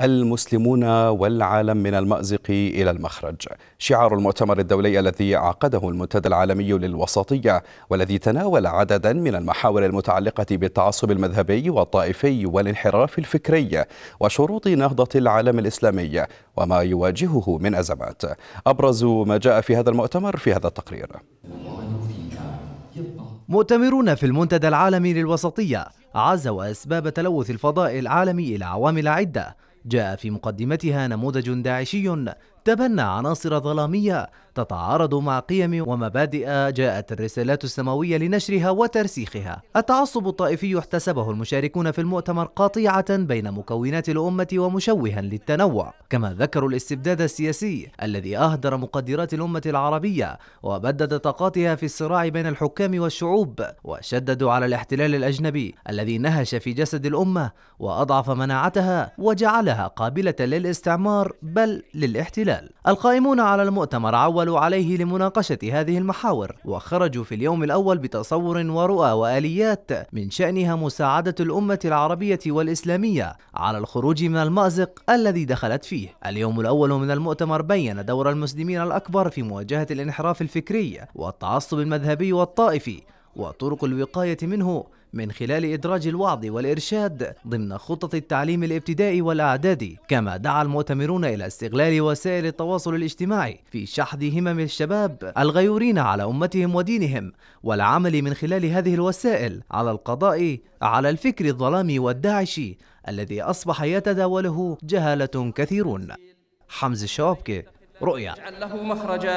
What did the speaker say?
المسلمون والعالم من المأزق إلى المخرج شعار المؤتمر الدولي الذي عقده المنتدى العالمي للوسطية والذي تناول عددا من المحاور المتعلقة بالتعصب المذهبي والطائفي والانحراف الفكري وشروط نهضة العالم الإسلامي وما يواجهه من أزمات أبرز ما جاء في هذا المؤتمر في هذا التقرير مؤتمرون في المنتدى العالمي للوسطية عزوا أسباب تلوث الفضاء العالمي إلى عوامل عدة جاء في مقدمتها نموذج داعشي تبنى عناصر ظلامية تتعارض مع قيم ومبادئ جاءت الرسالات السماوية لنشرها وترسيخها التعصب الطائفي احتسبه المشاركون في المؤتمر قطيعة بين مكونات الأمة ومشوها للتنوع كما ذكروا الاستبداد السياسي الذي أهدر مقدرات الأمة العربية وبدد طاقاتها في الصراع بين الحكام والشعوب وشددوا على الاحتلال الأجنبي الذي نهش في جسد الأمة وأضعف مناعتها وجعلها قابلة للاستعمار بل للاحتلال الاحتلال القائمون على المؤتمر عولوا عليه لمناقشة هذه المحاور وخرجوا في اليوم الأول بتصور ورؤى وآليات من شأنها مساعدة الأمة العربية والإسلامية على الخروج من المأزق الذي دخلت فيه اليوم الأول من المؤتمر بين دور المسلمين الأكبر في مواجهة الانحراف الفكري والتعصب المذهبي والطائفي وطرق الوقاية منه من خلال إدراج الوعظ والإرشاد ضمن خطط التعليم الابتدائي والأعدادي كما دعا المؤتمرون إلى استغلال وسائل التواصل الاجتماعي في شحذ همم الشباب الغيورين على أمتهم ودينهم والعمل من خلال هذه الوسائل على القضاء على الفكر الظلامي والداعشي الذي أصبح يتداوله جهالة كثيرون حمز الشوابكي رؤيا له مخرجا